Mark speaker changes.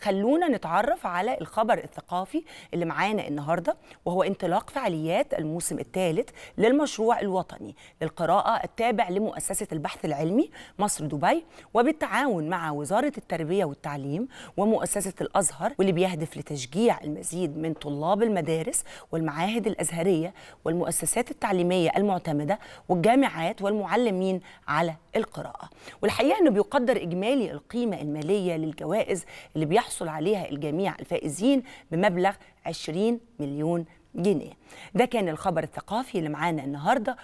Speaker 1: خلونا نتعرف على الخبر الثقافي اللي معانا النهارده وهو انطلاق فعاليات الموسم الثالث للمشروع الوطني للقراءه التابع لمؤسسه البحث العلمي مصر دبي وبالتعاون مع وزاره التربيه والتعليم ومؤسسه الازهر واللي بيهدف لتشجيع المزيد من طلاب المدارس والمعاهد الازهريه والمؤسسات التعليميه المعتمده والجامعات والمعلمين على القراءة والحقيقة أنه بيقدر إجمالي القيمة المالية للجوائز اللي بيحصل عليها الجميع الفائزين بمبلغ 20 مليون جنيه ده كان الخبر الثقافي اللي معانا النهارده